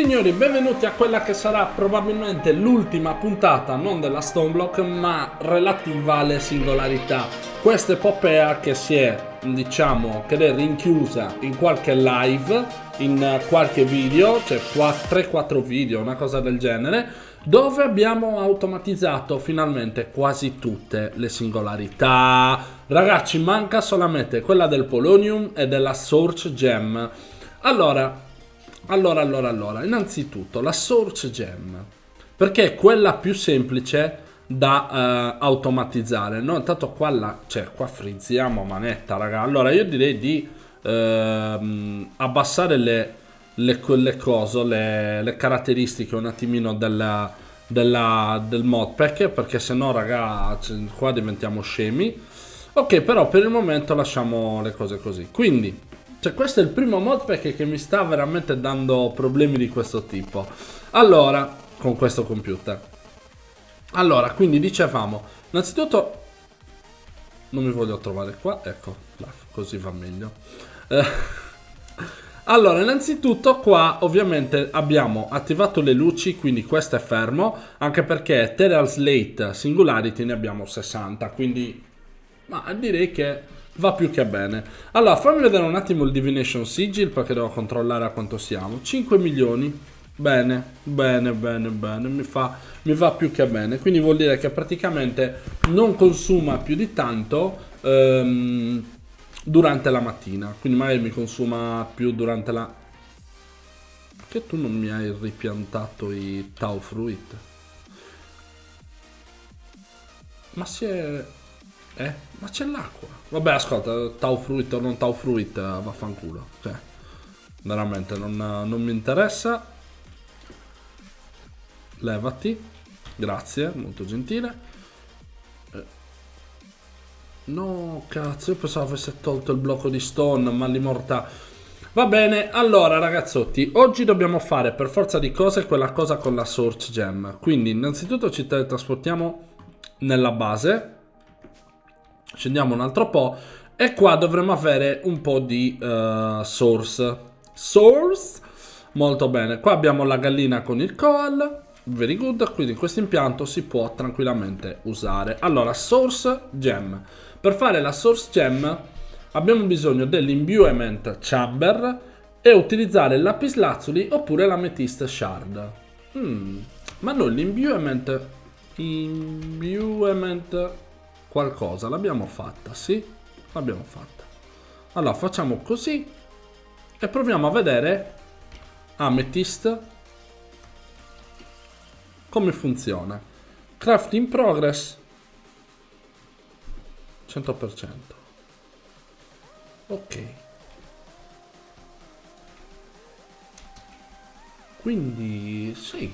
Signori, benvenuti a quella che sarà probabilmente l'ultima puntata, non della Stoneblock, ma relativa alle singolarità. Questa epopea che si è, diciamo, che è rinchiusa in qualche live, in qualche video, cioè 3-4 video, una cosa del genere, dove abbiamo automatizzato finalmente quasi tutte le singolarità. Ragazzi, manca solamente quella del Polonium e della Source Gem. Allora, allora, allora, allora, innanzitutto la source gem, perché è quella più semplice da uh, automatizzare, no? Intanto qua, la, cioè, qua frizziamo manetta, raga. Allora, io direi di uh, abbassare le, le, quelle cose, le, le, caratteristiche un attimino della, della, del modpack, perché sennò, no, raga, qua diventiamo scemi. Ok, però per il momento lasciamo le cose così. Quindi... Cioè questo è il primo modpack che mi sta veramente dando problemi di questo tipo. Allora, con questo computer. Allora, quindi dicevamo, innanzitutto non mi voglio trovare qua, ecco, così va meglio. Eh. Allora, innanzitutto qua ovviamente abbiamo attivato le luci, quindi questo è fermo, anche perché Terra Slate Singularity ne abbiamo 60, quindi ma direi che va più che bene. Allora, fammi vedere un attimo il Divination Sigil perché devo controllare a quanto siamo. 5 milioni. Bene, bene, bene, bene, mi, fa, mi va più che bene. Quindi vuol dire che praticamente non consuma più di tanto ehm, durante la mattina. Quindi magari mi consuma più durante la... Perché tu non mi hai ripiantato i Tau Fruit? Ma si è... Eh? Ma c'è l'acqua. Vabbè, ascolta, Tau Fruit o non Tau Fruit, eh, vaffanculo. Cioè, veramente non, eh, non mi interessa. Levati. Grazie, molto gentile. Eh, no, cazzo, io pensavo avesse tolto il blocco di stone, ma l'immortà... Va bene, allora ragazzotti, oggi dobbiamo fare per forza di cose quella cosa con la Source Gem. Quindi innanzitutto ci teletrasportiamo nella base, Scendiamo un altro po' e qua dovremmo avere un po' di uh, source. Source, molto bene. Qua abbiamo la gallina con il coal, very good, quindi questo impianto si può tranquillamente usare. Allora, source gem. Per fare la source gem abbiamo bisogno dell'imbuement chamber e utilizzare il lapislazzuli oppure l'amethyst shard. Mm. Ma noi l'imbuement... Imbuement qualcosa. L'abbiamo fatta, sì? L'abbiamo fatta. Allora, facciamo così e proviamo a vedere Amethyst come funziona. Craft in progress 100%. Ok. Quindi sì,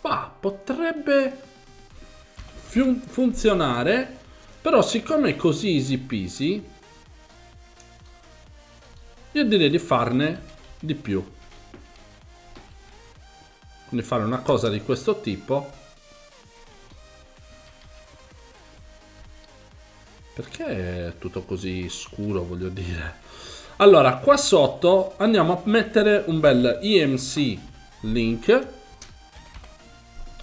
bah, potrebbe funzionare però siccome è così easy peasy, io direi di farne di più. Quindi fare una cosa di questo tipo. Perché è tutto così scuro, voglio dire? Allora, qua sotto andiamo a mettere un bel EMC link.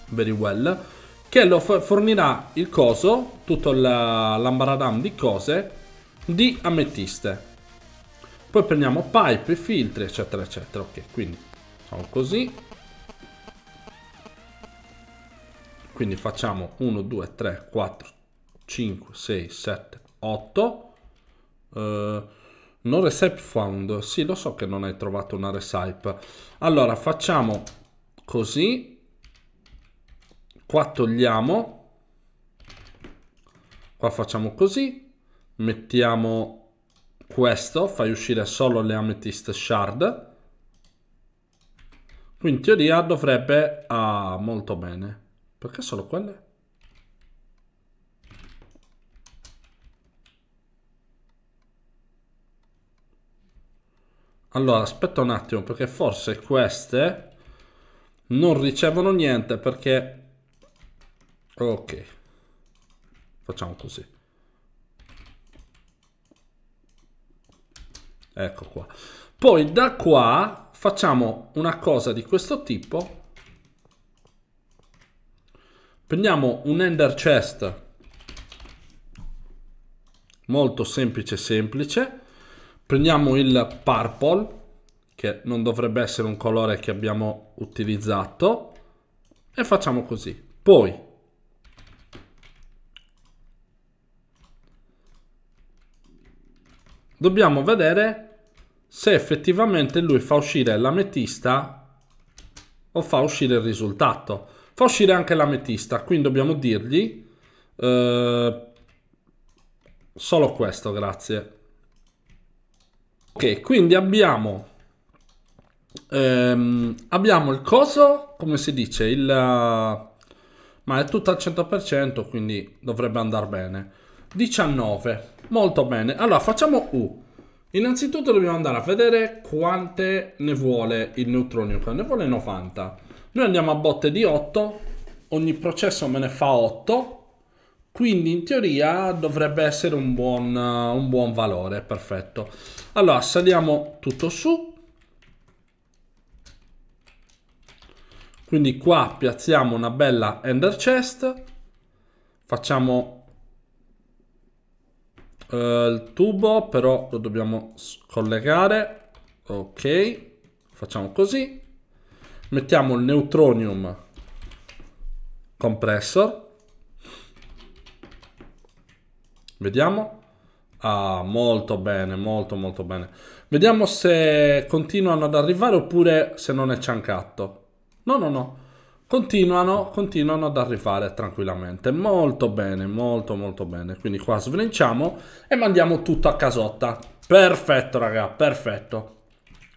Very well che lo fornirà il coso, tutto l'ambaradam di cose, di ametiste. Poi prendiamo pipe, filtri, eccetera, eccetera. Ok, quindi facciamo così. Quindi facciamo 1, 2, 3, 4, 5, 6, 7, 8. non recipe found. Sì, lo so che non hai trovato una recipe. Allora, facciamo così qua togliamo, qua facciamo così, mettiamo questo, fai uscire solo le amethyst shard, qui in teoria dovrebbe... Ah, molto bene. Perché solo quelle? Allora, aspetta un attimo, perché forse queste non ricevono niente, perché ok facciamo così ecco qua poi da qua facciamo una cosa di questo tipo prendiamo un ender chest molto semplice semplice prendiamo il purple che non dovrebbe essere un colore che abbiamo utilizzato e facciamo così poi dobbiamo vedere se effettivamente lui fa uscire l'ametista o fa uscire il risultato. Fa uscire anche l'ametista, quindi dobbiamo dirgli eh, solo questo, grazie. Ok, quindi abbiamo, ehm, abbiamo il coso, come si dice, il... ma è tutto al 100%, quindi dovrebbe andare bene. 19. Molto bene. Allora, facciamo U. Innanzitutto dobbiamo andare a vedere quante ne vuole il neutronio. Ne vuole 90. Noi andiamo a botte di 8. Ogni processo me ne fa 8. Quindi in teoria dovrebbe essere un buon, un buon valore. Perfetto. Allora, saliamo tutto su. Quindi qua piazziamo una bella ender chest. Facciamo uh, il tubo, però lo dobbiamo scollegare. Ok, facciamo così. Mettiamo il neutronium compressor. Vediamo. Ah, molto bene, molto molto bene. Vediamo se continuano ad arrivare oppure se non è ciancato No, no, no. Continuano, continuano ad arrivare tranquillamente, molto bene, molto molto bene. Quindi qua svelinciamo e mandiamo tutto a casotta. Perfetto raga, perfetto,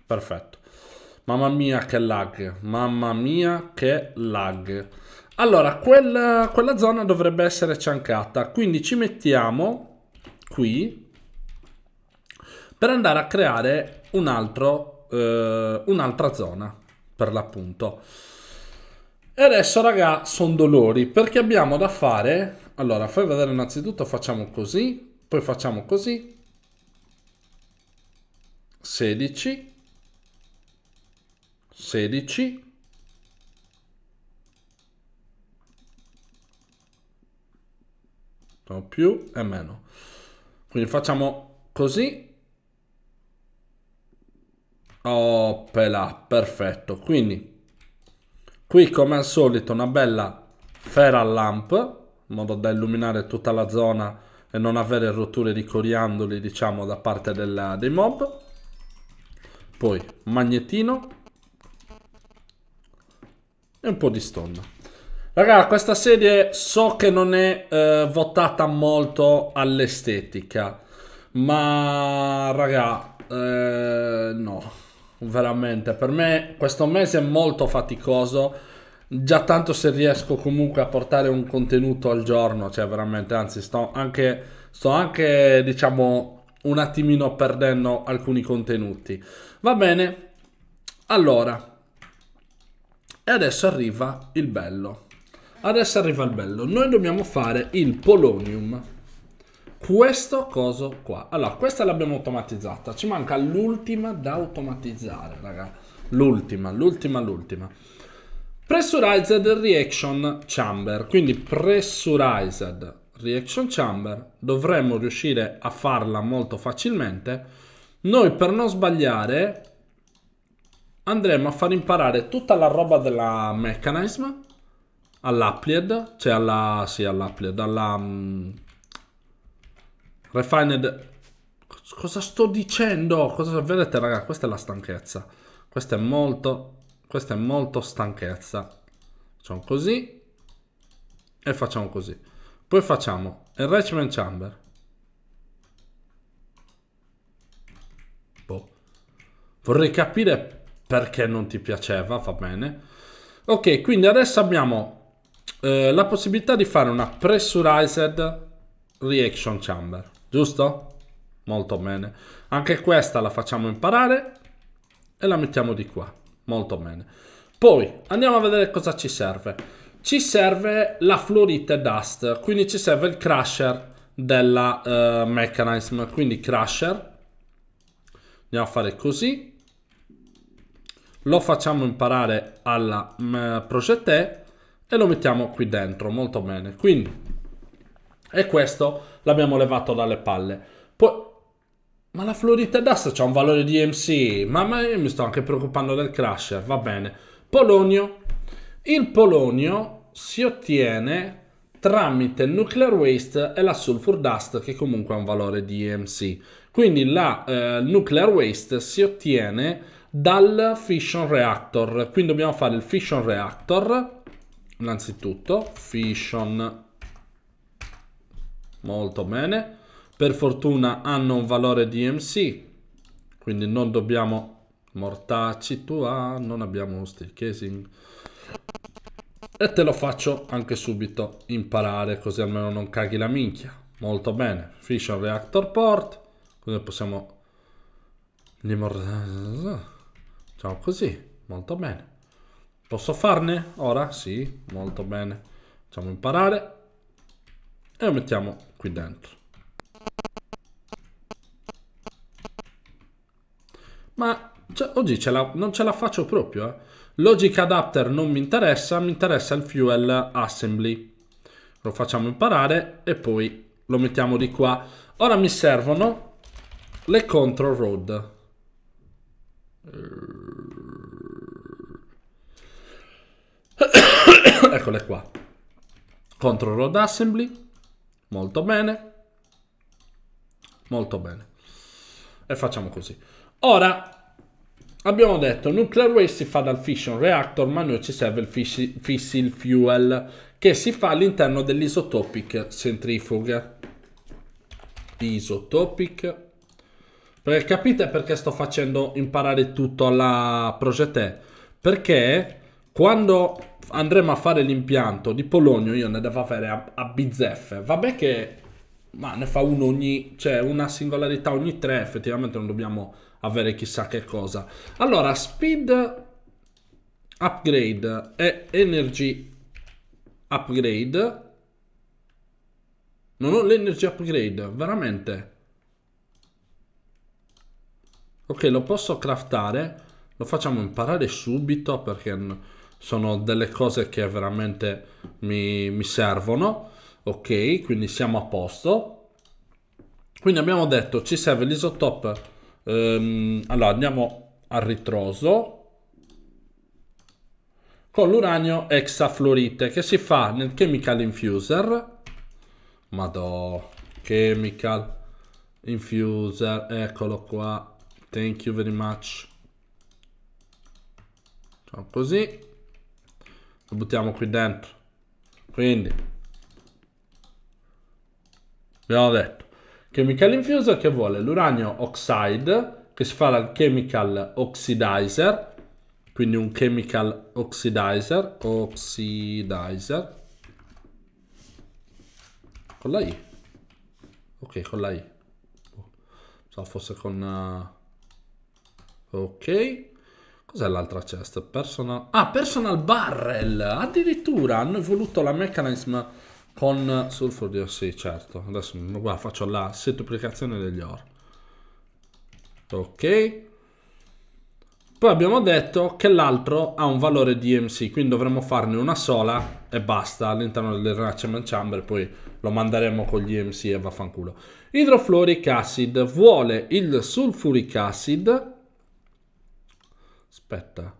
perfetto. Mamma mia che lag, mamma mia che lag. Allora, quella, quella zona dovrebbe essere ciancata, quindi ci mettiamo qui per andare a creare un altro, eh, un'altra zona, per l'appunto. E adesso raga sono dolori perché abbiamo da fare... Allora fai vedere innanzitutto facciamo così, poi facciamo così. 16. 16. No, più e meno. Quindi facciamo così. Oh, pelà, perfetto. Quindi Qui come al solito una bella feral lamp, in modo da illuminare tutta la zona e non avere rotture di coriandoli diciamo da parte della, dei mob. Poi magnetino e un po' di stonna. Raga, questa serie so che non è eh, votata molto all'estetica, ma raga, eh, no veramente. Per me questo mese è molto faticoso. Già tanto se riesco comunque a portare un contenuto al giorno, cioè veramente, anzi sto anche, sto anche diciamo un attimino perdendo alcuni contenuti. Va bene, allora, e adesso arriva il bello. Adesso arriva il bello, noi dobbiamo fare il polonium questo coso qua. Allora, questa l'abbiamo automatizzata. Ci manca l'ultima da automatizzare, raga. L'ultima, l'ultima, l'ultima. Pressurized Reaction Chamber. Quindi Pressurized Reaction Chamber. Dovremmo riuscire a farla molto facilmente. Noi, per non sbagliare, andremo a far imparare tutta la roba della Mechanism all'Applied, cioè alla... sì, all'Applied, alla... Mm, Refined... Cosa sto dicendo? Cosa... Vedete, raga, questa è la stanchezza. Questa è molto... Questa è molto stanchezza. Facciamo così. E facciamo così. Poi facciamo Enrichment Chamber. Boh. Vorrei capire perché non ti piaceva, va bene. Ok, quindi adesso abbiamo eh, la possibilità di fare una pressurized reaction chamber giusto? Molto bene. Anche questa la facciamo imparare e la mettiamo di qua. Molto bene. Poi andiamo a vedere cosa ci serve. Ci serve la Florite Dust, quindi ci serve il crusher della uh, mechanism, quindi crusher. Andiamo a fare così. Lo facciamo imparare alla uh, mm, eh, progetè e lo mettiamo qui dentro, molto bene. Quindi e questo l'abbiamo levato dalle palle. Poi, ma la Florida Dust c'ha un valore di MC, ma, ma io mi sto anche preoccupando del crasher, va bene. Polonio. Il polonio si ottiene tramite nuclear waste e la sulfur dust che comunque ha un valore di MC. Quindi la eh, nuclear waste si ottiene dal fission reactor. Quindi dobbiamo fare il fission reactor innanzitutto fission Molto bene. Per fortuna hanno un valore di MC, quindi non dobbiamo mortacci tu tua, ah, non abbiamo steel casing. E te lo faccio anche subito imparare, così almeno non caghi la minchia. Molto bene. Fission reactor port, così possiamo... Facciamo così, molto bene. Posso farne ora? Sì, molto bene. Facciamo imparare. E lo mettiamo qui dentro. Ma cioè, oggi ce la, non ce la faccio proprio. Eh. Logic adapter non mi interessa, mi interessa il fuel assembly. Lo facciamo imparare e poi lo mettiamo di qua. Ora mi servono le control road. Eccole qua. Control road assembly. Molto bene. Molto bene. E facciamo così. Ora, abbiamo detto, nuclear waste si fa dal fission reactor, ma noi ci serve il fissile fuel, che si fa all'interno dell'isotopic centrifuga. Isotopic. Perché capite perché sto facendo imparare tutto alla Progete? Perché quando andremo a fare l'impianto di Polonio, io ne devo fare a, a bizzeffe. Vabbè che ma ne fa uno ogni, cioè una singolarità ogni tre, effettivamente non dobbiamo avere chissà che cosa. Allora, speed upgrade e energy upgrade. Non ho l'energy upgrade, veramente. Ok, lo posso craftare, lo facciamo imparare subito perché sono delle cose che veramente mi, mi servono ok quindi siamo a posto quindi abbiamo detto ci serve l'isotop ehm, allora andiamo al ritroso con l'uranio hexafluorite che si fa nel chemical infuser madò chemical infuser eccolo qua thank you very much così lo buttiamo qui dentro quindi abbiamo detto chemical infuser che vuole l'uranio oxide che si fa dal chemical oxidizer quindi un chemical oxidizer oxidizer con la i ok con la i oh, so fosse con uh, ok Cos'è l'altra chest? Personal... Ah, Personal Barrel! Addirittura hanno evoluto la mechanism con Sulfur Dio. Sì, certo. Adesso guarda, faccio la settuplicazione degli ore. Ok. Poi abbiamo detto che l'altro ha un valore di EMC, quindi dovremmo farne una sola e basta all'interno del dell'Enrachment Chamber, poi lo manderemo con gli EMC e vaffanculo. Idrofluoric acid vuole il sulfuric acid aspetta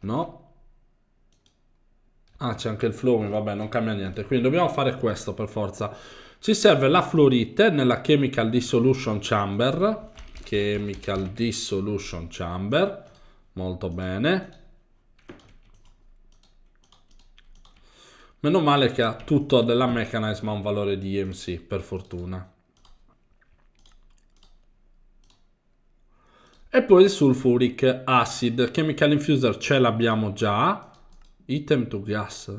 no ah c'è anche il flume vabbè non cambia niente quindi dobbiamo fare questo per forza ci serve la fluorite nella chemical dissolution chamber chemical dissolution chamber molto bene meno male che ha tutto della mechanism ha un valore di EMC per fortuna E poi il sulfuric acid, chemical infuser ce l'abbiamo già, item to gas.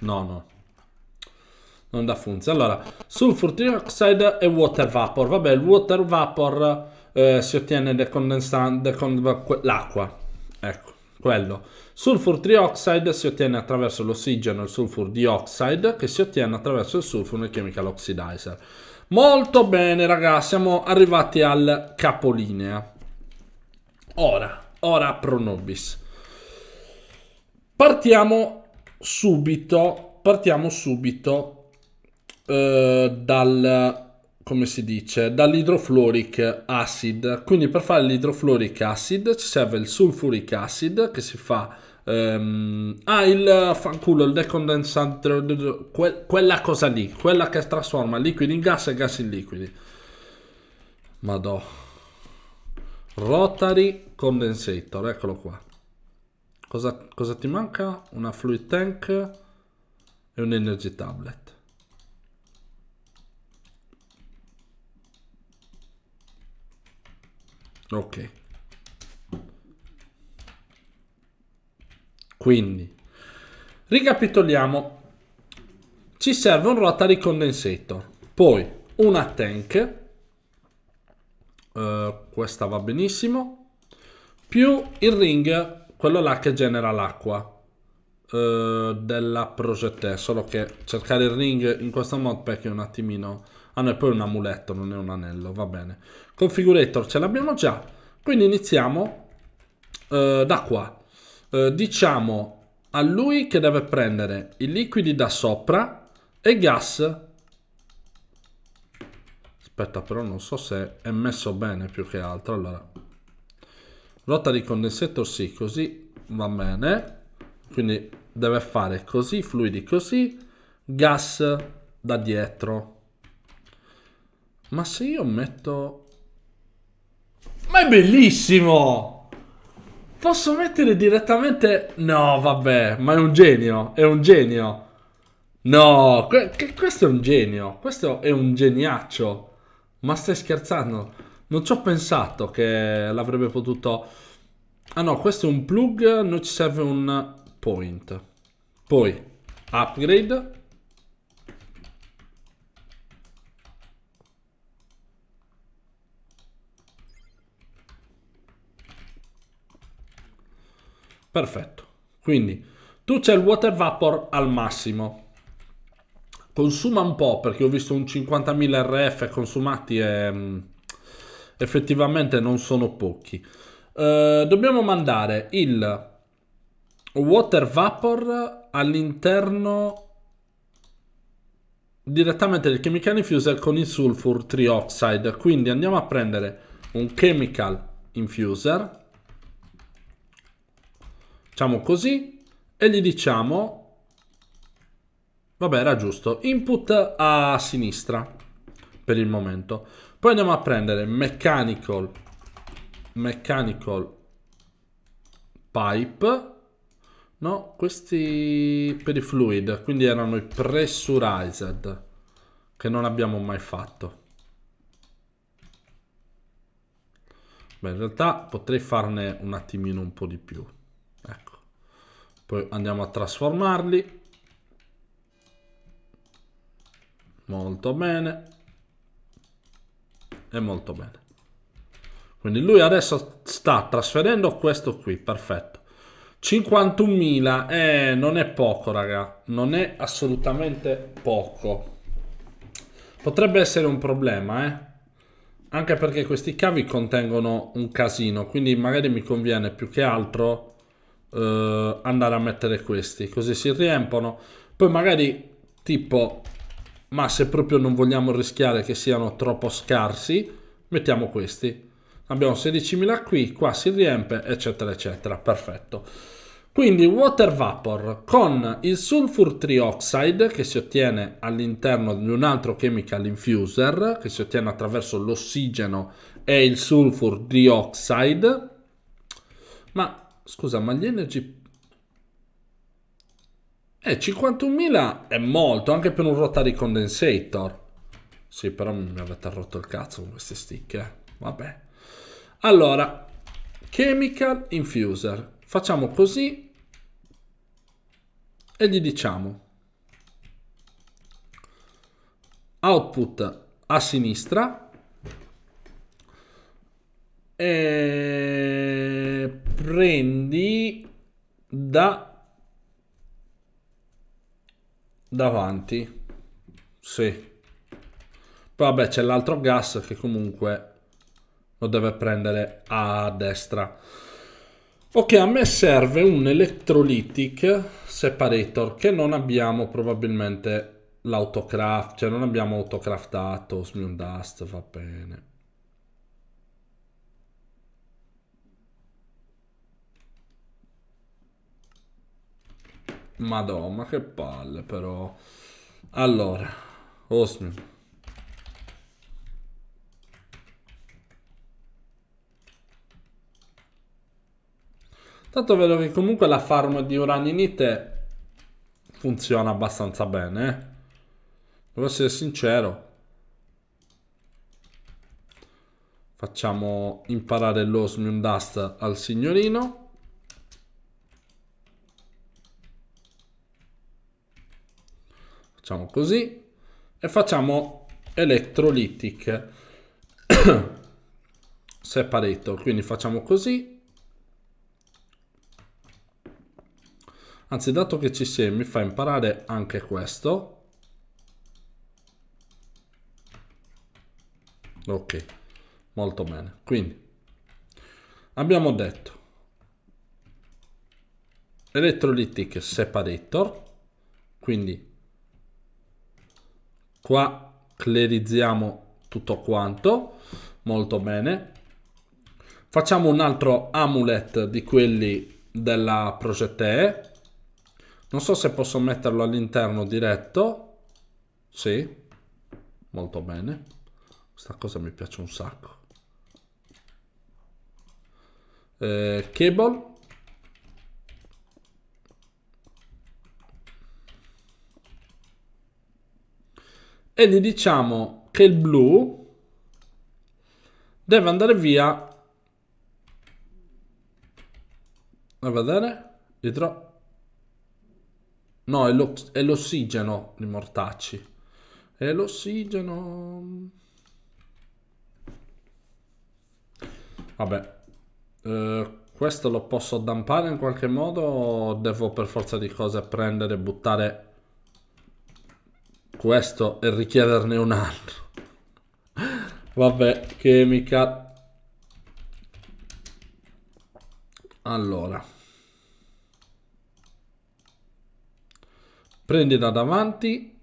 No, no. Non da funzionare. Allora, sulfur trioxide e water vapor. Vabbè, il water vapor eh, si ottiene decondensando l'acqua. Ecco. Quello. Sulfur trioxide si ottiene attraverso l'ossigeno e il sulfur dioxide che si ottiene attraverso il sulfur nel chemical oxidizer. Molto bene ragazzi, siamo arrivati al capolinea. Ora, ora pro Partiamo subito, partiamo subito eh, dal come si dice, dall'idrofluoric acid. Quindi per fare l'idrofluoric acid ci serve il sulfuric acid che si fa... Ehm, ah, il fanculo, il decondensante, que, quella cosa lì, quella che trasforma liquidi in gas e gas in liquidi. Madò. Rotary condensator, eccolo qua. Cosa, cosa ti manca? Una fluid tank e un energy tablet. ok quindi ricapitoliamo ci serve un rotary condensator poi una tank eh, questa va benissimo più il ring quello là che genera l'acqua eh, della progetta solo che cercare il ring in questo modpack è un attimino Ah no, è poi un amuletto, non è un anello, va bene. Configurator ce l'abbiamo già, quindi iniziamo eh, da qua. Eh, diciamo a lui che deve prendere i liquidi da sopra e gas. Aspetta, però non so se è messo bene più che altro. Allora, di condensator sì, così va bene. Quindi deve fare così, fluidi così, gas da dietro. Ma se io metto... Ma è bellissimo! Posso mettere direttamente... No, vabbè, ma è un genio, è un genio. No, que questo è un genio, questo è un geniaccio. Ma stai scherzando? Non ci ho pensato che l'avrebbe potuto... Ah no, questo è un plug, non ci serve un point. Poi, upgrade. Perfetto. Quindi tu c'è il water vapor al massimo. Consuma un po' perché ho visto un 50.000 RF consumati e mm, effettivamente non sono pochi. Eh, dobbiamo mandare il water vapor all'interno direttamente del chemical infuser con il sulfur trioxide. Quindi andiamo a prendere un chemical infuser Facciamo così e gli diciamo, vabbè era giusto, input a sinistra per il momento. Poi andiamo a prendere mechanical, mechanical pipe, no, questi per i fluid, quindi erano i pressurized, che non abbiamo mai fatto. Beh, in realtà potrei farne un attimino un po' di più ecco poi andiamo a trasformarli molto bene e molto bene quindi lui adesso sta trasferendo questo qui perfetto 51.000 eh, non è poco raga non è assolutamente poco potrebbe essere un problema eh anche perché questi cavi contengono un casino quindi magari mi conviene più che altro eh, andare a mettere questi, così si riempiono. Poi magari tipo, ma se proprio non vogliamo rischiare che siano troppo scarsi, mettiamo questi. Abbiamo 16.000 qui, qua si riempie, eccetera, eccetera. Perfetto. Quindi water vapor con il sulfur trioxide che si ottiene all'interno di un altro chemical infuser che si ottiene attraverso l'ossigeno e il sulfur dioxide. Ma scusa, ma gli energy... Eh, 51.000 è molto, anche per un rotary condensator. Sì, però mi avete rotto il cazzo con questi stick, eh. Vabbè. Allora, chemical infuser. Facciamo così e gli diciamo output a sinistra e prendi da davanti. Sì. Poi vabbè c'è l'altro gas che comunque lo deve prendere a destra. Ok, a me serve un electrolytic separator che non abbiamo probabilmente l'autocraft, cioè non abbiamo autocraftato, smiundast, va bene. Madonna, ma che palle però. Allora, Osmium. Tanto vedo che comunque la farm di Uraninite funziona abbastanza bene. Eh? Devo essere sincero. Facciamo imparare l'Osmium Dust al signorino. facciamo così e facciamo electrolytic separator quindi facciamo così anzi dato che ci sei mi fa imparare anche questo ok molto bene quindi abbiamo detto electrolytic separator quindi qua clerizziamo tutto quanto molto bene facciamo un altro amulet di quelli della progetee non so se posso metterlo all'interno diretto sì molto bene questa cosa mi piace un sacco eh, cable e gli diciamo che il blu deve andare via a vedere dietro no è l'ossigeno i mortacci è l'ossigeno vabbè eh, questo lo posso dampare in qualche modo o devo per forza di cose prendere e buttare questo e richiederne un altro. Vabbè, chemica. Allora. Prendi da davanti.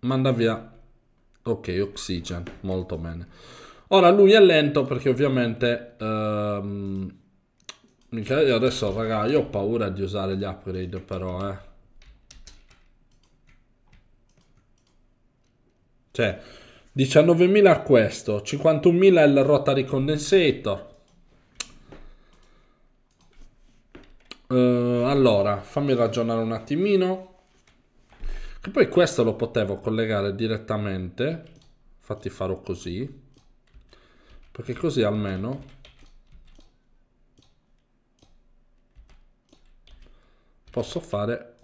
Manda via. Ok, oxygen. Molto bene. Ora lui è lento perché ovviamente... Um, adesso raga, io ho paura di usare gli upgrade però, eh. Cioè, 19.000 a questo, 51.000 è la rotary condensator. Uh, eh, allora, fammi ragionare un attimino. Che poi questo lo potevo collegare direttamente. Infatti farò così. Perché così almeno... Posso fare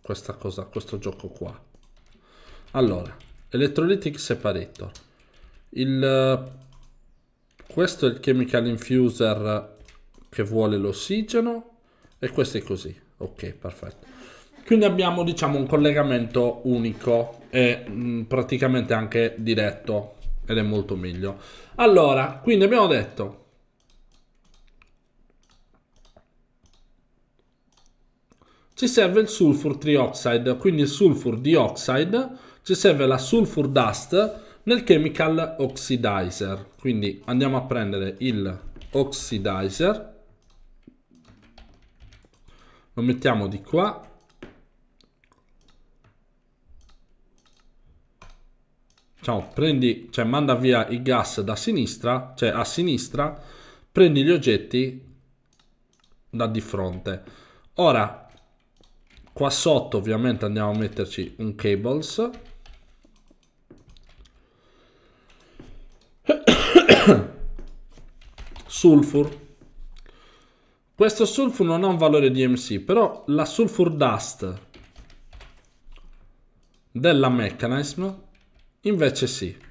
questa cosa, questo gioco qua. Allora, Electrolytic separator. Il, eh, questo è il chemical infuser che vuole l'ossigeno e questo è così. Ok, perfetto. Quindi abbiamo diciamo un collegamento unico e mh, mm, praticamente anche diretto ed è molto meglio. Allora, quindi abbiamo detto ci serve il sulfur trioxide, quindi il sulfur dioxide ci serve la sulfur dust nel chemical oxidizer. Quindi andiamo a prendere il oxidizer, lo mettiamo di qua Ciao, prendi, cioè manda via i gas da sinistra, cioè a sinistra, prendi gli oggetti da di fronte. Ora, qua sotto ovviamente andiamo a metterci un cables, sulfur. Questo sulfur non ha un valore di MC, però la sulfur dust della mechanism invece sì.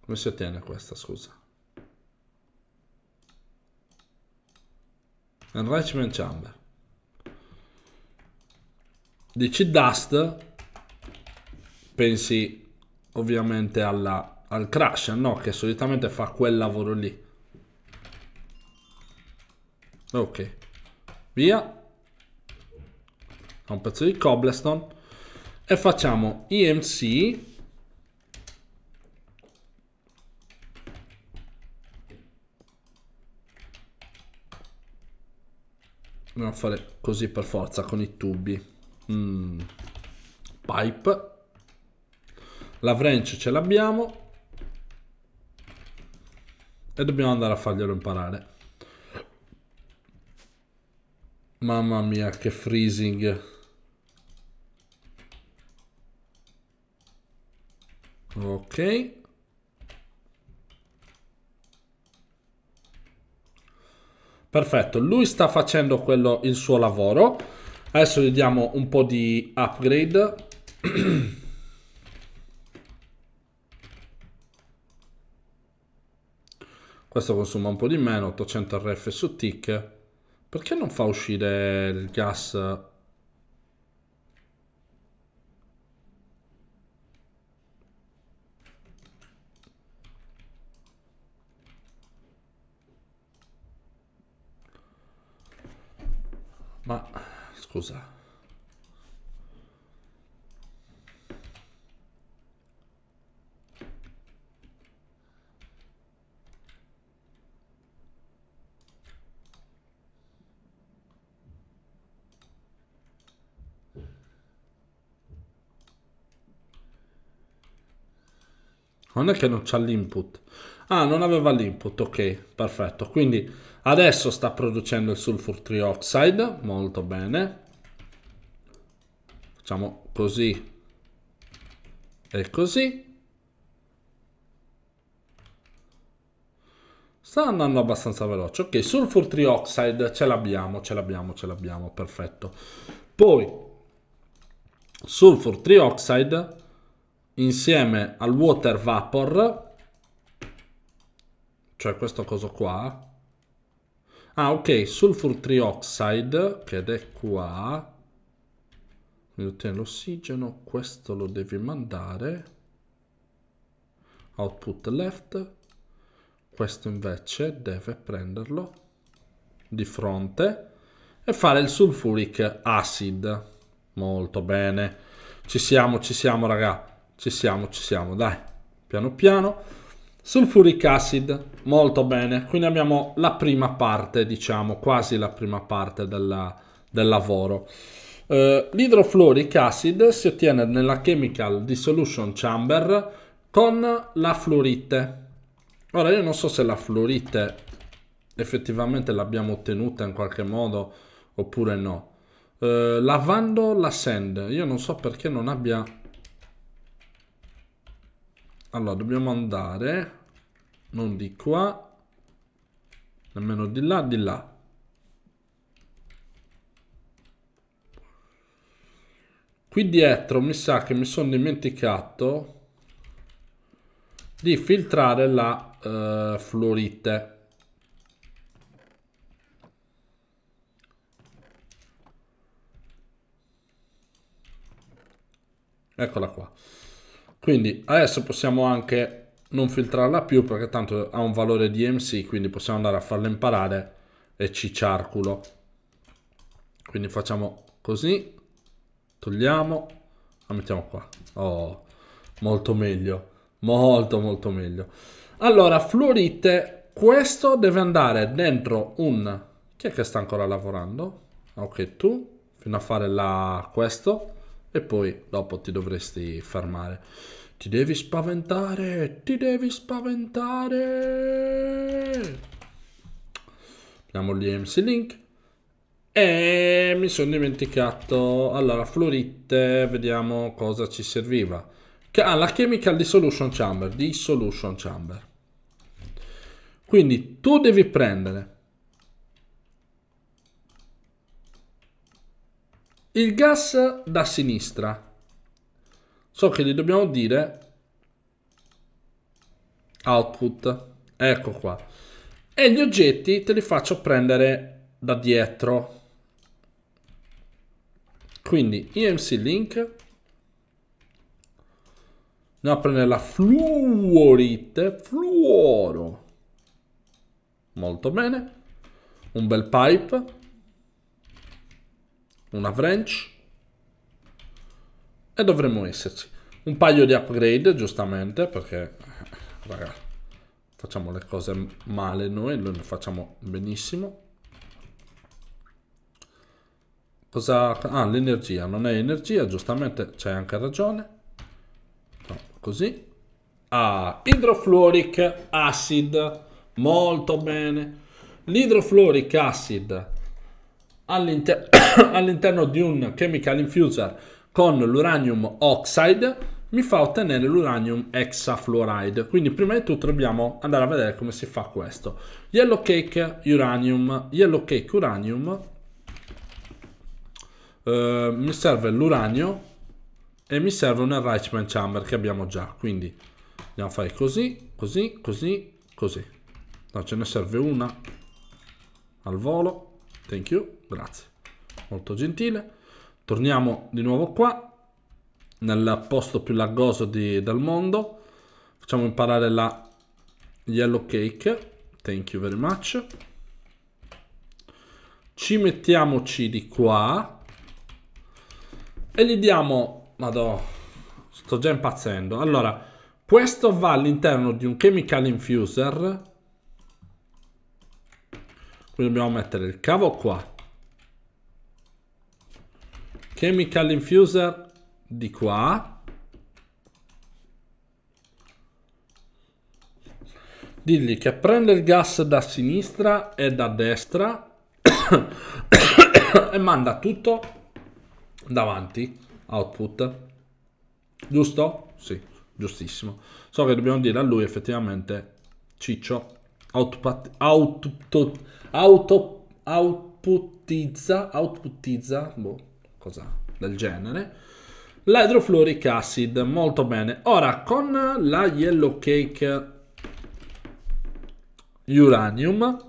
Come si ottiene questa, scusa? Enrichment Chamber. Dici dust pensi ovviamente alla, al crusher, no? Che solitamente fa quel lavoro lì. Ok. Via. Un pezzo di cobblestone. E facciamo EMC. Dobbiamo fare così per forza con i tubi. Mm. Pipe. La French ce l'abbiamo. E dobbiamo andare a farglielo imparare. Mamma mia, che freezing. Ok. Perfetto, lui sta facendo quello, il suo lavoro. Adesso gli diamo un po' di upgrade. Questo consuma un po' di meno, 800 RF su tick. Perché non fa uscire il gas? Ma scusa. Non è che non c'ha l'input. Ah, non aveva l'input, ok, perfetto. Quindi adesso sta producendo il sulfur trioxide, molto bene. Facciamo così e così. Sta andando abbastanza veloce. Ok, sulfur trioxide ce l'abbiamo, ce l'abbiamo, ce l'abbiamo, perfetto. Poi, sulfur trioxide insieme al water vapor cioè questo coso qua ah ok sulfur trioxide che è qua mi ottiene l'ossigeno questo lo devi mandare output left questo invece deve prenderlo di fronte e fare il sulfuric acid molto bene ci siamo ci siamo ragazzi ci siamo, ci siamo, dai. Piano piano. Sulfuric acid, molto bene. Quindi abbiamo la prima parte, diciamo, quasi la prima parte della, del lavoro. Uh, l'idrofluoric acid si ottiene nella chemical dissolution chamber con la fluorite. Ora io non so se la fluorite effettivamente l'abbiamo ottenuta in qualche modo oppure no. Uh, lavando la sand, io non so perché non abbia allora, dobbiamo andare, non di qua, nemmeno di là, di là. Qui dietro mi sa che mi sono dimenticato di filtrare la uh, fluorite. Eccola qua. Quindi adesso possiamo anche non filtrarla più perché tanto ha un valore di MC, quindi possiamo andare a farla imparare e ci ciarculo. Quindi facciamo così, togliamo, la mettiamo qua. Oh, molto meglio, molto molto meglio. Allora, fluorite, questo deve andare dentro un... Chi è che sta ancora lavorando? Ok, tu, fino a fare la... questo e poi dopo ti dovresti fermare. Ti devi spaventare, ti devi spaventare. Abbiamo gli MC Link. E mi sono dimenticato. Allora, fluorite, vediamo cosa ci serviva. Ah, la Chemical Dissolution Chamber. Dissolution Chamber. Quindi tu devi prendere Il gas da sinistra. So che gli dobbiamo dire output. Ecco qua. E gli oggetti te li faccio prendere da dietro. Quindi IMC link. Andiamo a prendere la fluorite, fluoro. Molto bene. Un bel pipe una wrench e dovremmo esserci. Un paio di upgrade, giustamente, perché, ragazzi, facciamo le cose male noi, lo facciamo benissimo. Cosa... Ah, l'energia, non è energia, giustamente c'è anche ragione. No, così. Ah, idrofluoric acid, molto bene. L'idrofluoric acid all'inter- all'interno di un chemical infuser con l'uranium oxide mi fa ottenere l'uranium hexafluoride. Quindi prima di tutto dobbiamo andare a vedere come si fa questo. Yellow cake uranium, yellow cake uranium, eh, mi serve l'uranio e mi serve un enrichment chamber che abbiamo già. Quindi andiamo a fare così, così, così, così. No, ce ne serve una al volo. Thank you, grazie. Molto gentile. Torniamo di nuovo qua, nel posto più laggoso di, del mondo. Facciamo imparare la yellow cake. Thank you very much. Ci mettiamoci di qua. E gli diamo... Madò, sto già impazzendo. Allora, questo va all'interno di un chemical infuser quindi dobbiamo mettere il cavo qua. Chemical infuser di qua. Digli che prende il gas da sinistra e da destra e manda tutto davanti, output. Giusto? Sì, giustissimo. So che dobbiamo dire a lui effettivamente ciccio Output, output, auto, outputizza, outputizza, boh, cosa del genere. L'hydrofluoric acid, molto bene. Ora, con la yellow cake uranium,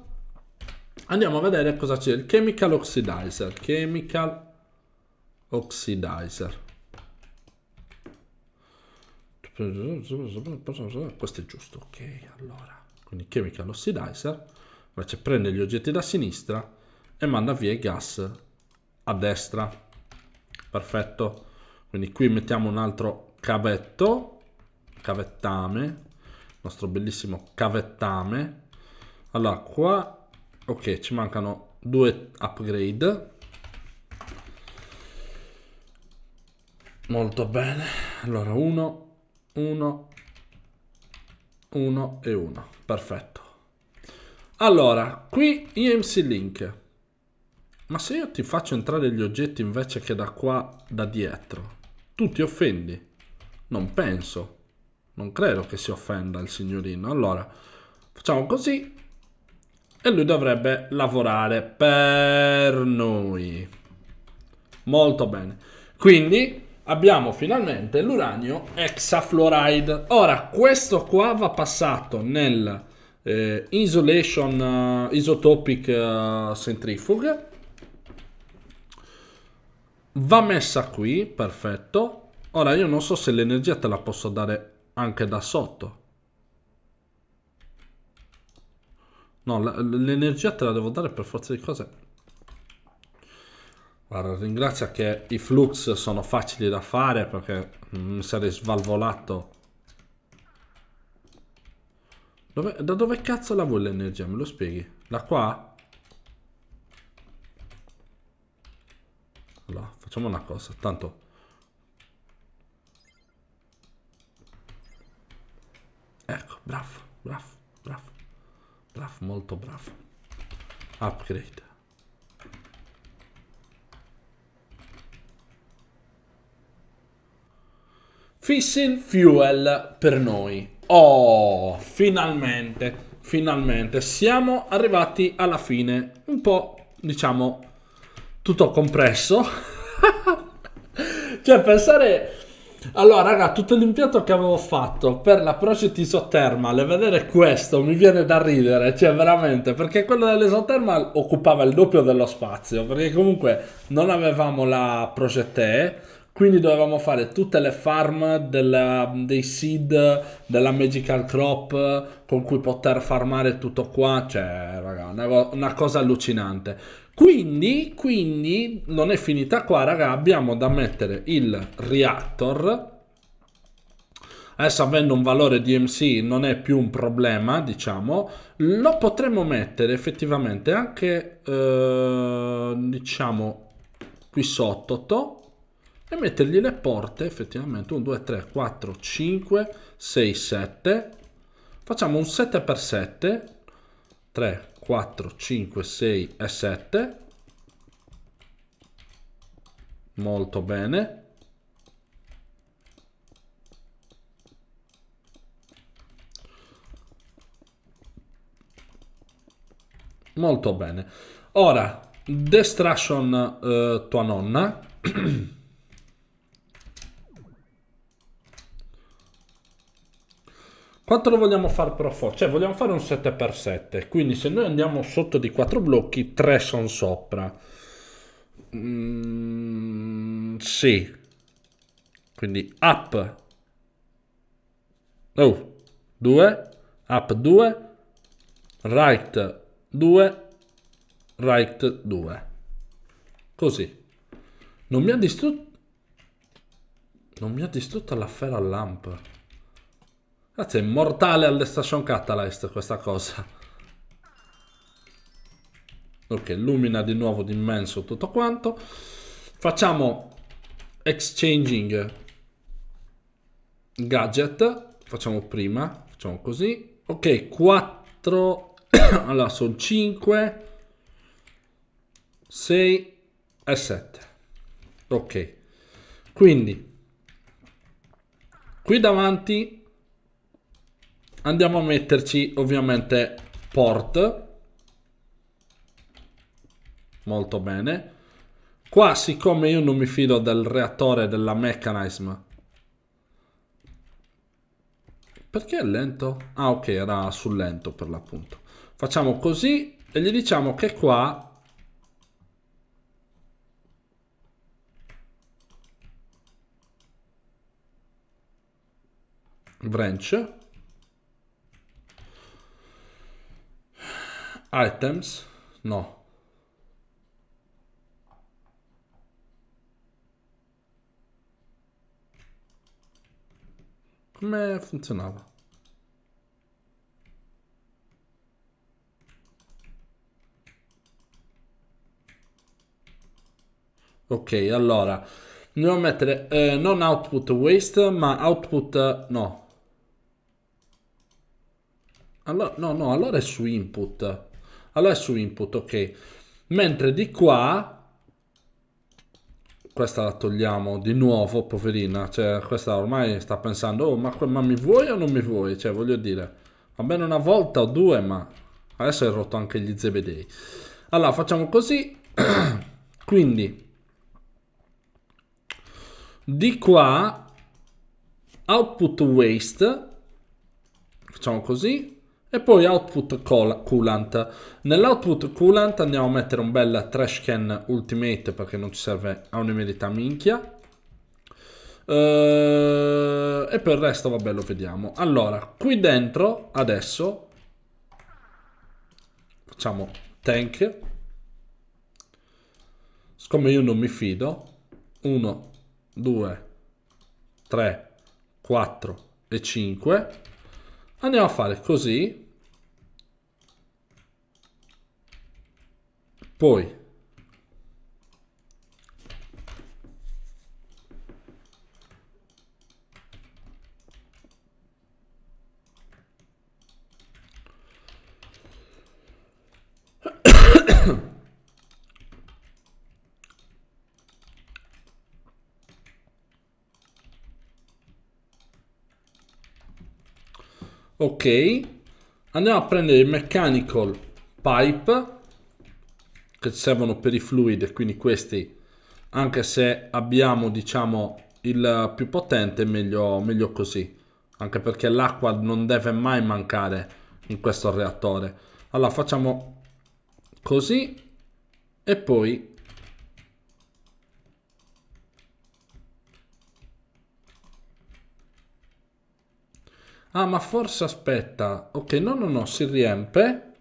andiamo a vedere cosa c'è. Il chemical oxidizer, chemical oxidizer. Questo è giusto, ok, allora quindi Chemical Oxidizer, invece prende gli oggetti da sinistra e manda via i gas a destra. Perfetto. Quindi qui mettiamo un altro cavetto, cavettame, il nostro bellissimo cavettame. Allora, qua, ok, ci mancano due upgrade. Molto bene. Allora, uno, uno 1 e 1. Perfetto. Allora, qui IMC link. Ma se io ti faccio entrare gli oggetti invece che da qua, da dietro, tu ti offendi? Non penso. Non credo che si offenda il signorino. Allora, facciamo così. E lui dovrebbe lavorare per noi. Molto bene. Quindi, abbiamo finalmente l'uranio hexafluoride. Ora, questo qua va passato nel eh, isolation uh, isotopic uh, centrifuge. Va messa qui, perfetto. Ora io non so se l'energia te la posso dare anche da sotto. No, l'energia te la devo dare per forza di cose. Guarda, ringrazia che i flux sono facili da fare perché mm, mi sarei svalvolato. Dove, da dove cazzo la vuole l'energia? Me lo spieghi? Da qua? Allora, facciamo una cosa. Tanto... Ecco, bravo, bravo, bravo. Bravo, molto bravo. Upgrade. Fissing Fuel per noi. Oh, finalmente, finalmente, siamo arrivati alla fine. Un po', diciamo, tutto compresso. cioè, pensare... Allora, raga, tutto l'impianto che avevo fatto per la Project Procet Isotermal, vedere questo mi viene da ridere, cioè veramente, perché quello dell'Isotermal occupava il doppio dello spazio, perché comunque non avevamo la Project E, quindi dovevamo fare tutte le farm della, dei seed, della magical crop con cui poter farmare tutto qua. Cioè, raga, una, una cosa allucinante. Quindi, quindi, non è finita qua, raga. Abbiamo da mettere il reactor. Adesso avendo un valore di MC non è più un problema, diciamo. Lo potremmo mettere effettivamente anche, eh, diciamo, qui sotto e mettergli le porte effettivamente 1, 2, 3, 4, 5, 6, 7. Facciamo un 7x7, 3, 4, 5, 6 e 7. Molto bene. Molto bene. Ora, Destruction eh, tua nonna. Quanto lo vogliamo fare però forte? Cioè vogliamo fare un 7x7, quindi se noi andiamo sotto di 4 blocchi, 3 sono sopra. Mm, sì. Quindi up. Oh, 2, up 2, right 2, right 2. Così. Non mi ha distrutto... Non mi ha distrutto la ferra lamp. Grazie, è mortale all'estation catalyst questa cosa. Ok, illumina di nuovo d'immenso tutto quanto. Facciamo exchanging gadget. Facciamo prima, facciamo così. Ok, 4. allora, sono 5, 6 e 7. Ok, quindi qui davanti andiamo a metterci ovviamente port molto bene qua siccome io non mi fido del reattore della mechanism perché è lento? ah ok era sul lento per l'appunto facciamo così e gli diciamo che qua branch Items? No. Come funzionava? Ok, allora dobbiamo mettere eh, non output waste, ma output no. Allora, no, no, allora è su input. Allora è su input, ok. Mentre di qua questa la togliamo di nuovo, poverina. Cioè, questa ormai sta pensando, oh, ma, ma, mi vuoi o non mi vuoi? Cioè, voglio dire, va bene una volta o due, ma adesso hai rotto anche gli zebedei. Allora, facciamo così. Quindi, di qua, output waste, facciamo così e poi output coolant. Nell'output coolant andiamo a mettere un bel trash can ultimate perché non ci serve a un'emerità minchia. Eh, e per il resto vabbè lo vediamo. Allora, qui dentro adesso facciamo tank. Siccome io non mi fido, 1, 2, 3, 4 e 5. Andiamo a fare così Poi ok andiamo a prendere il mechanical pipe che servono per i fluid, quindi questi, anche se abbiamo diciamo il più potente, meglio, meglio così, anche perché l'acqua non deve mai mancare in questo reattore. Allora facciamo così e poi Ah, ma forse aspetta. Ok, no, no, no, si riempie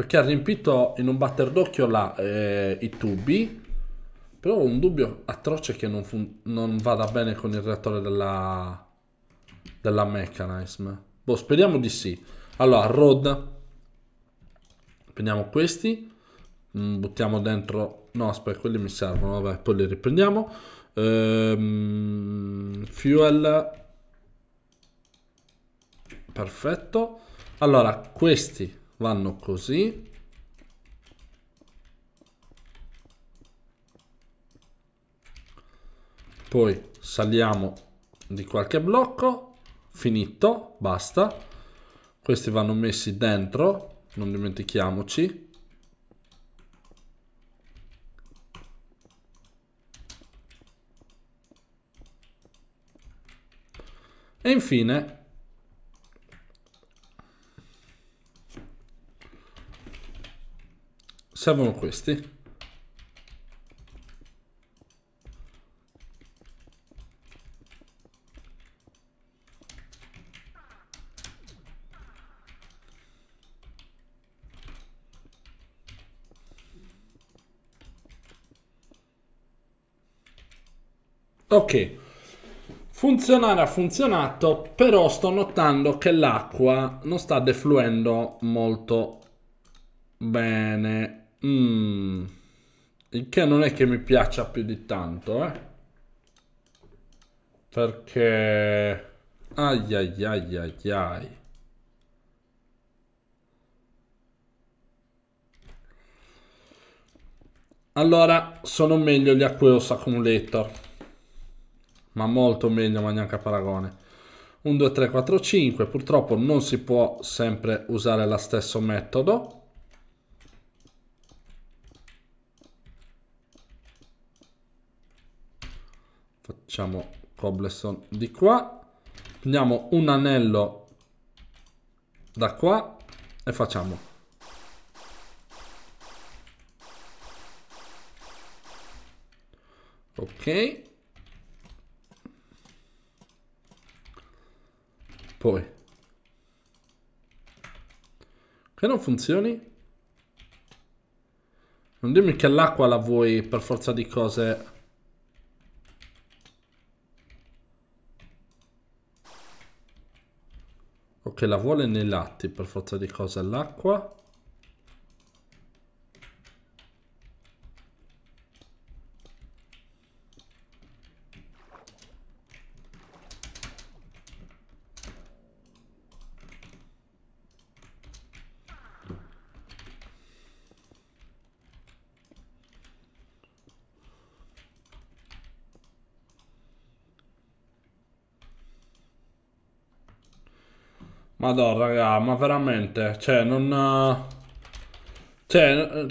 perché ha riempito in un batter d'occhio là eh, i tubi però ho un dubbio atroce che non, non vada bene con il reattore della della mechanism boh speriamo di sì allora rod prendiamo questi mm, buttiamo dentro no aspetta quelli mi servono vabbè poi li riprendiamo ehm, fuel perfetto allora questi vanno così poi saliamo di qualche blocco finito basta questi vanno messi dentro non dimentichiamoci e infine servono questi Ok, funzionare ha funzionato, però sto notando che l'acqua non sta defluendo molto bene. Mm. Il che non è che mi piaccia più di tanto, eh. Perché... Ai ai ai ai ai. Allora, sono meglio gli Aqueous Accumulator. Ma molto meglio, ma neanche a paragone. 1, 2, 3, 4, 5. Purtroppo non si può sempre usare lo stesso metodo facciamo cobblestone di qua prendiamo un anello da qua e facciamo ok poi che non funzioni non dirmi che l'acqua la vuoi per forza di cose che la vuole nei latti per forza di cose l'acqua Madonna, raga, ma veramente, cioè, non... Cioè... Eh,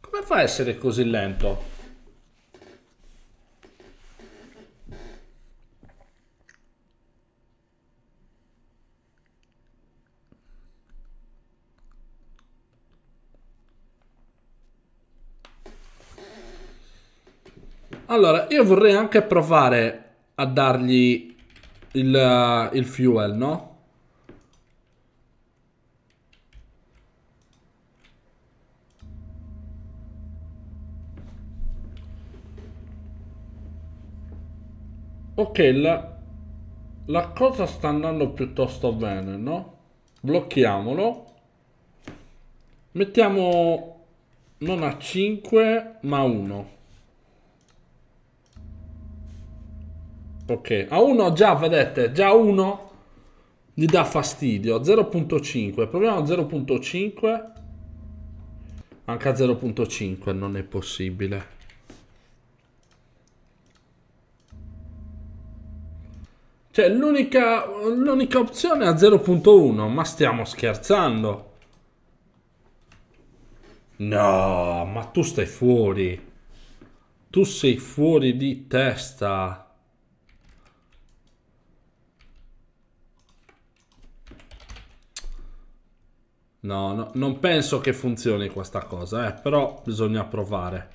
come fa a essere così lento? io vorrei anche provare a dargli il, eh, il fuel, no? Ok, la, la, cosa sta andando piuttosto bene, no? Blocchiamolo. Mettiamo non a 5, ma a 1. Ok, a 1 già, vedete, già 1 gli dà fastidio. 0.5, proviamo 0.5. Anche a 0.5 non è possibile. Cioè, l'unica opzione è a 0.1, ma stiamo scherzando. No, ma tu stai fuori. Tu sei fuori di testa. No, no, non penso che funzioni questa cosa, eh, però bisogna provare.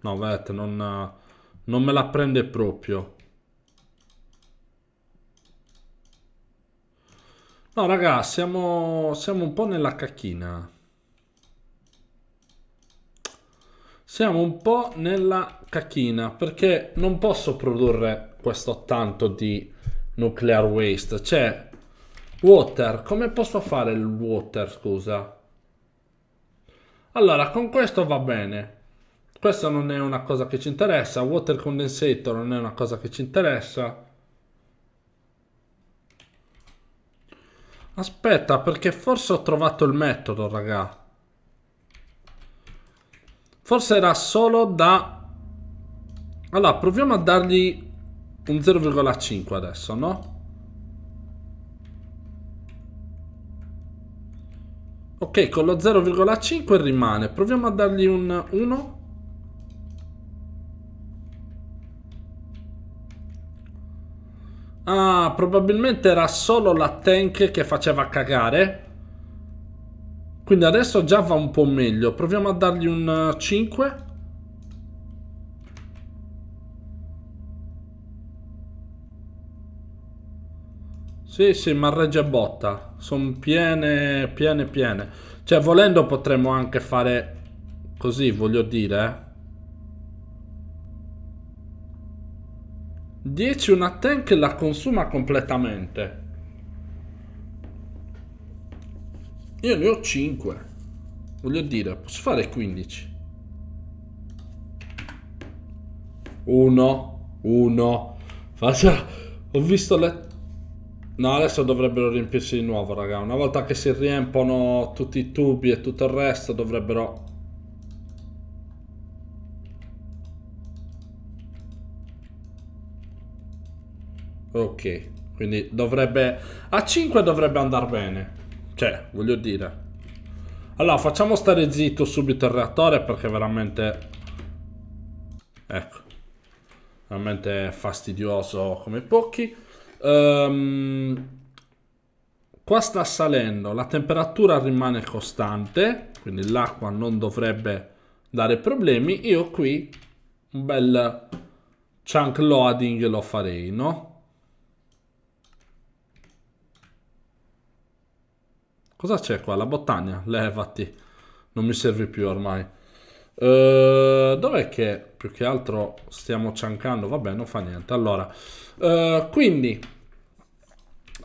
No, vedete, non, non me la prende proprio. No, raga, siamo, siamo un po' nella cacchina. Siamo un po' nella cacchina, perché non posso produrre questo tanto di nuclear waste. Cioè, Water, come posso fare il water, scusa? Allora, con questo va bene. Questa non è una cosa che ci interessa. Water condensator non è una cosa che ci interessa. Aspetta, perché forse ho trovato il metodo, raga. Forse era solo da... Allora, proviamo a dargli un 0,5 adesso, no? Ok, con lo 0,5 rimane. Proviamo a dargli un 1. Ah, probabilmente era solo la tank che faceva cagare. Quindi adesso già va un po' meglio. Proviamo a dargli un 5. Sì, sì, ma regge botta. Sono piene, piene, piene. Cioè, volendo potremmo anche fare così, voglio dire. 10 eh. una tank la consuma completamente. Io ne ho 5. Voglio dire, posso fare 15. 1, 1. Faccia... Ho visto le No, adesso dovrebbero riempirsi di nuovo, raga. Una volta che si riempono tutti i tubi e tutto il resto, dovrebbero... Ok, quindi dovrebbe... A 5 dovrebbe andare bene. Cioè, voglio dire... Allora, facciamo stare zitto subito il reattore perché veramente... Ecco. Veramente fastidioso come pochi. Um, qua sta salendo, la temperatura rimane costante, quindi l'acqua non dovrebbe dare problemi. Io qui un bel chunk loading lo farei, no? Cosa c'è qua? La bottagna? Levati. Non mi serve più ormai. Uh, dov'è che più che altro stiamo ciancando, vabbè, non fa niente. Allora, eh, quindi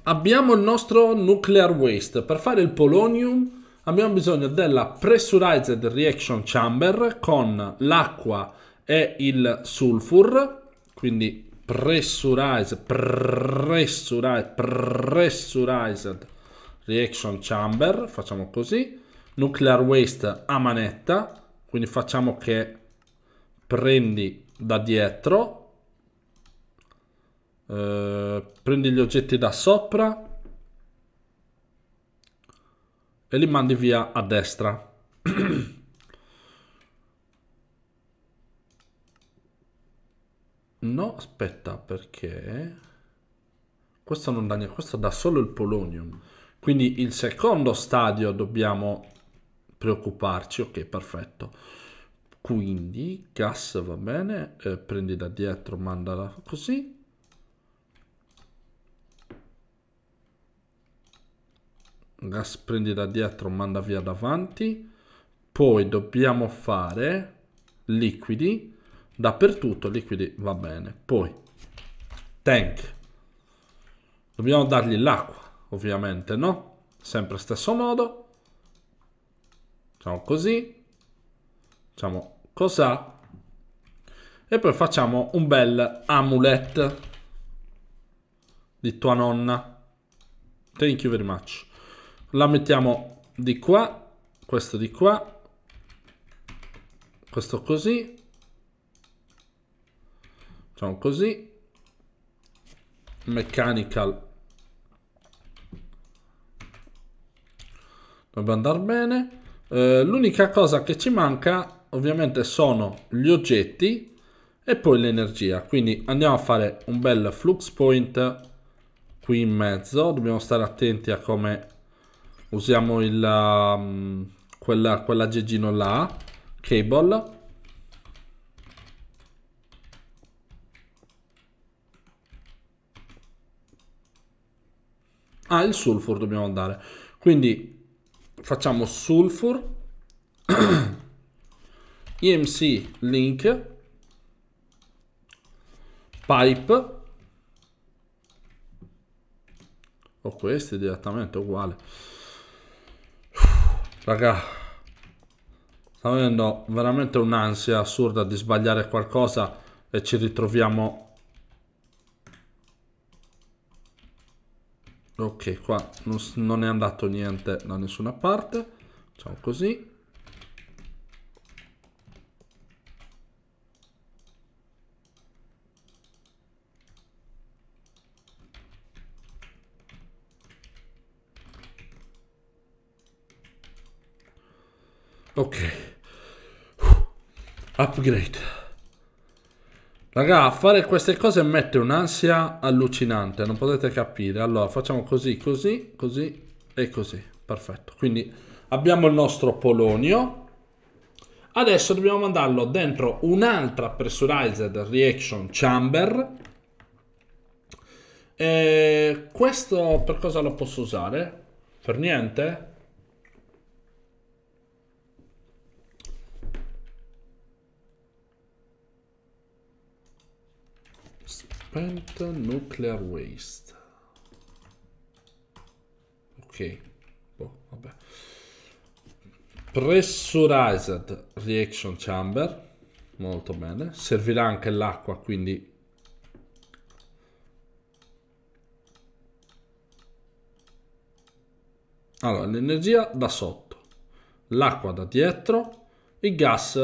abbiamo il nostro nuclear waste. Per fare il polonium abbiamo bisogno della pressurized reaction chamber con l'acqua e il sulfur, quindi pressurized, pressurized, pressurized reaction chamber, facciamo così, nuclear waste a manetta, quindi facciamo che prendi da dietro, eh, prendi gli oggetti da sopra e li mandi via a destra. no, aspetta, perché... Questo non dà questo dà solo il polonium. Quindi il secondo stadio dobbiamo preoccuparci. Ok, perfetto. Quindi gas va bene, eh, prendi da dietro, mandala così. Gas prendi da dietro, manda via davanti. Poi dobbiamo fare liquidi dappertutto, liquidi va bene. Poi tank. Dobbiamo dargli l'acqua, ovviamente, no? Sempre stesso modo. Facciamo così. Diciamo cos'ha. E poi facciamo un bel amulet di tua nonna. Thank you very much. La mettiamo di qua, questo di qua, questo così. Facciamo così. Mechanical dovrebbe andare bene. Eh, L'unica cosa che ci manca ovviamente sono gli oggetti e poi l'energia. Quindi andiamo a fare un bel flux point qui in mezzo. Dobbiamo stare attenti a come usiamo il, um, quella, quell'aggeggino là, cable. Ah, il sulfur dobbiamo andare. Quindi facciamo sulfur imc link pipe o questo è direttamente uguale raga sta avendo veramente un'ansia assurda di sbagliare qualcosa e ci ritroviamo ok qua non, non è andato niente da nessuna parte facciamo così Ok. Upgrade. Raga, fare queste cose mette un'ansia allucinante, non potete capire. Allora, facciamo così, così, così e così. Perfetto. Quindi abbiamo il nostro Polonio. Adesso dobbiamo mandarlo dentro un'altra pressurized reaction chamber. E questo per cosa lo posso usare? Per niente? Pent Nuclear Waste. Ok, boh, vabbè. Pressurized Reaction Chamber. Molto bene. Servirà anche l'acqua, quindi... Allora, l'energia da sotto, l'acqua da dietro, il gas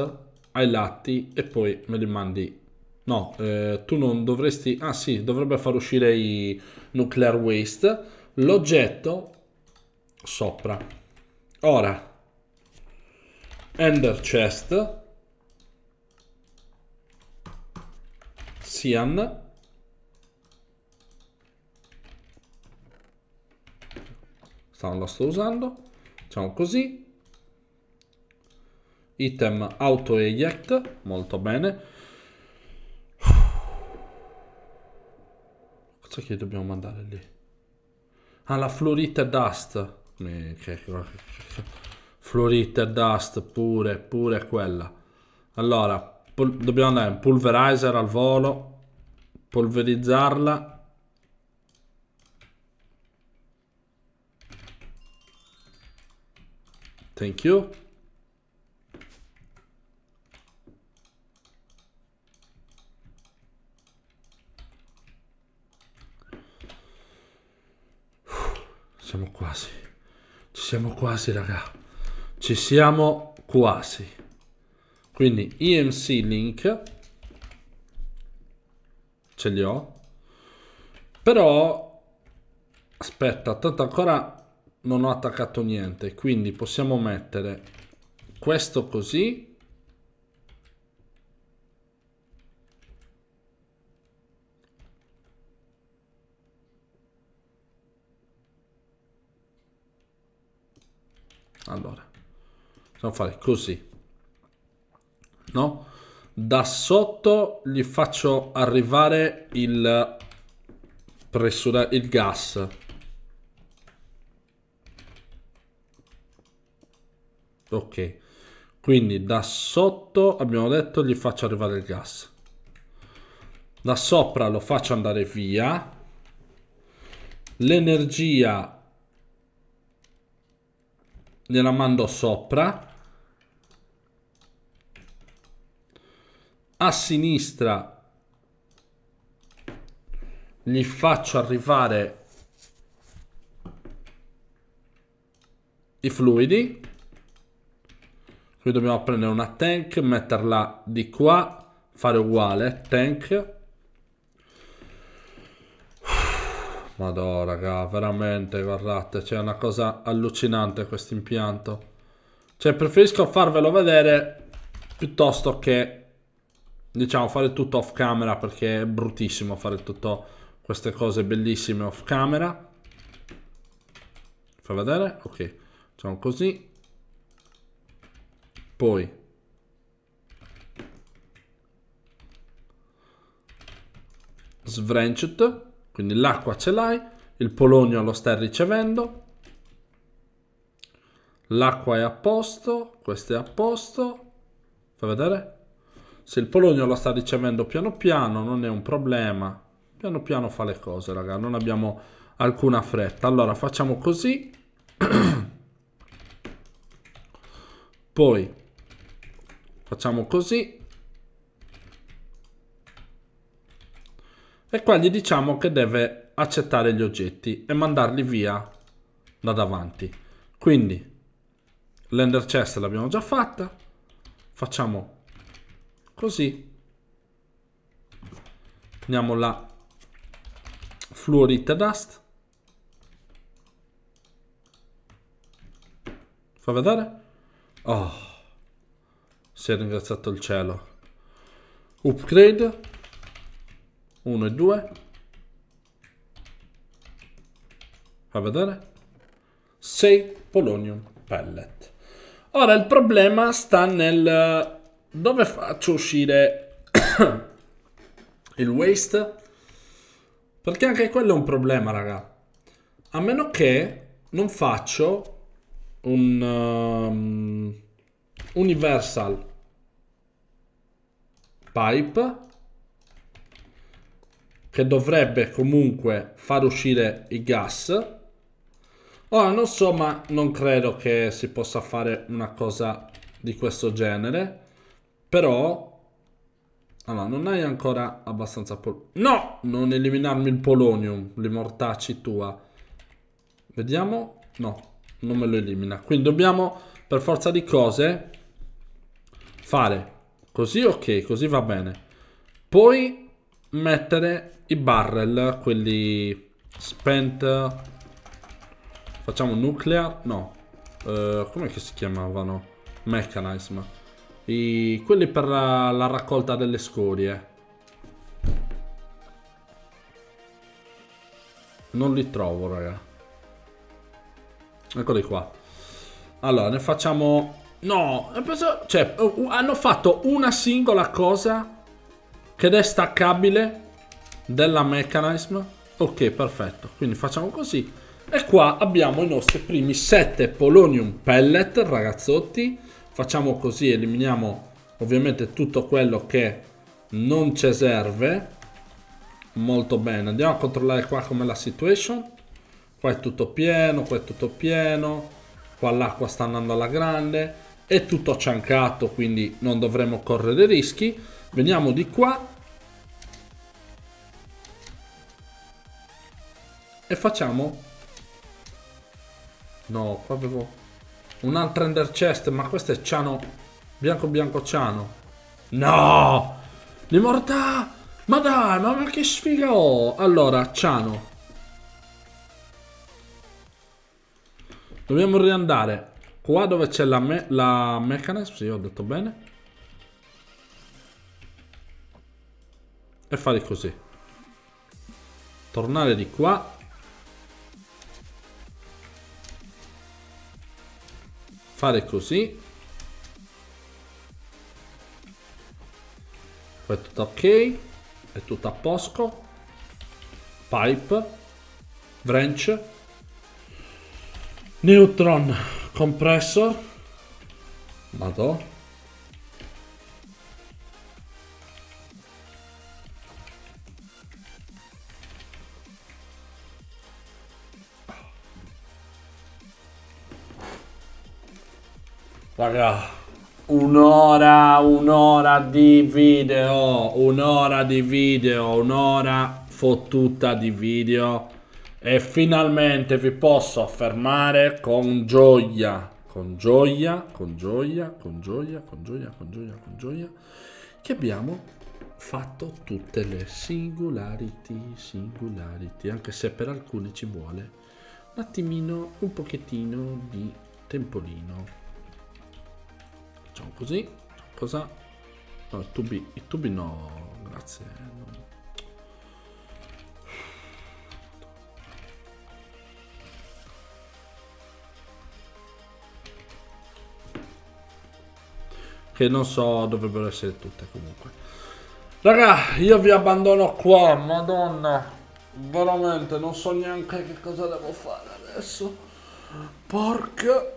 ai lati e poi me li mandi No, eh, tu non dovresti... Ah sì, dovrebbe far uscire i nuclear waste. L'oggetto sopra. Ora, ender chest, sian, non lo sto usando, facciamo così, item auto eject, molto bene, Cazzo che dobbiamo mandare lì? Ah, la Florita Dust. Florita Dust, pure, pure quella. Allora, dobbiamo andare in pulverizer al volo, polverizzarla. Thank you. siamo quasi. Ci siamo quasi, raga. Ci siamo quasi. Quindi EMC link. Ce li ho. Però... Aspetta, tanto ancora non ho attaccato niente. Quindi possiamo mettere questo così allora possiamo fare così no da sotto gli faccio arrivare il pressura il gas ok quindi da sotto abbiamo detto gli faccio arrivare il gas da sopra lo faccio andare via l'energia gliela mando sopra a sinistra gli faccio arrivare i fluidi qui dobbiamo prendere una tank metterla di qua fare uguale tank Madonna, raga, veramente, guardate, c'è una cosa allucinante questo impianto. Cioè, preferisco farvelo vedere piuttosto che, diciamo, fare tutto off camera, perché è bruttissimo fare tutte queste cose bellissime off camera. Fa vedere? Ok, facciamo così. Poi... Svrenchet quindi l'acqua ce l'hai, il polonio lo stai ricevendo, l'acqua è a posto, questo è a posto, fai vedere? Se il polonio lo sta ricevendo piano piano non è un problema, piano piano fa le cose raga, non abbiamo alcuna fretta. Allora facciamo così, poi facciamo così, e qua gli diciamo che deve accettare gli oggetti e mandarli via da davanti. Quindi l'ender chest l'abbiamo già fatta, facciamo così, prendiamo la fluorite dust, fa vedere, oh, si è ringraziato il cielo, upgrade, 1 e 2 fa vedere 6 polonium pellet ora il problema sta nel eh, dove faccio uscire il waste perché anche quello è un problema raga a meno che non faccio un um, universal pipe che dovrebbe comunque far uscire i gas. Ora non so ma non credo che si possa fare una cosa di questo genere. Però... Allora, non hai ancora abbastanza... No! Non eliminarmi il polonium, l'immortacci tua. Vediamo. No, non me lo elimina. Quindi dobbiamo, per forza di cose, fare così ok, così va bene. Poi mettere i barrel, quelli spent, facciamo nuclear, no, uh, come si chiamavano? Mechanism, I, quelli per la, la raccolta delle scorie. Non li trovo, raga. Eccoli qua. Allora, ne facciamo... No, penso... cioè, hanno fatto una singola cosa che è staccabile della mechanism ok perfetto quindi facciamo così e qua abbiamo i nostri primi 7 polonium pellet ragazzotti facciamo così eliminiamo ovviamente tutto quello che non ci serve molto bene andiamo a controllare qua come la situation qua è tutto pieno qua è tutto pieno qua l'acqua sta andando alla grande è tutto ciancato quindi non dovremo correre rischi Veniamo di qua. E facciamo... No, qua avevo un'altra ender chest, ma questo è ciano... Bianco bianco ciano. No! L'immortà! Ma dai, ma, ma che sfiga ho! Allora, ciano. Dobbiamo riandare qua dove c'è la, me la mechanism, sì ho detto bene. e fare così tornare di qua fare così poi è tutto ok è tutto a posto pipe wrench neutron compressor vado Raga, un'ora, un'ora di video, un'ora di video, un'ora fottuta di video. E finalmente vi posso affermare con gioia, con gioia, con gioia, con gioia, con gioia, con gioia, con gioia, che abbiamo fatto tutte le singularity, singularity, anche se per alcune ci vuole un attimino, un pochettino di tempolino facciamo così cosa no il tubi i tubi no grazie che non so dovrebbero essere tutte comunque raga io vi abbandono qua madonna veramente non so neanche che cosa devo fare adesso porca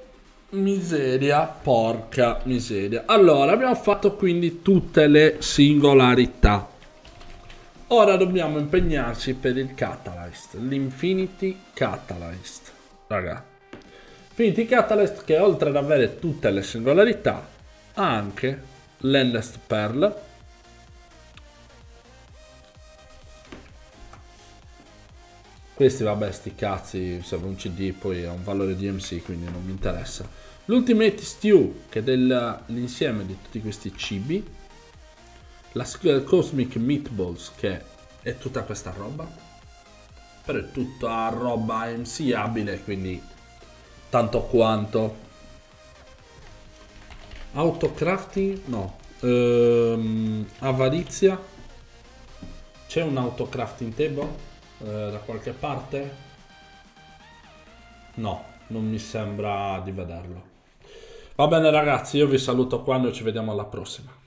Miseria, porca miseria. Allora, abbiamo fatto quindi tutte le singolarità. Ora dobbiamo impegnarci per il Catalyst, l'Infinity Catalyst. Raga. Infinity Catalyst che oltre ad avere tutte le singolarità ha anche l'Endless Pearl Questi vabbè sti cazzi, serve un CD, poi ha un valore DMC, quindi non mi interessa. L'Ultimate Stew che è l'insieme di tutti questi cibi. La Cosmic Meatballs che è tutta questa roba. Però è tutta roba MC abile quindi tanto quanto. Autocrafting? No. Ehm, avarizia? C'è un autocrafting table? Eh, da qualche parte? No, non mi sembra di vederlo. Va bene ragazzi, io vi saluto qua, noi ci vediamo alla prossima.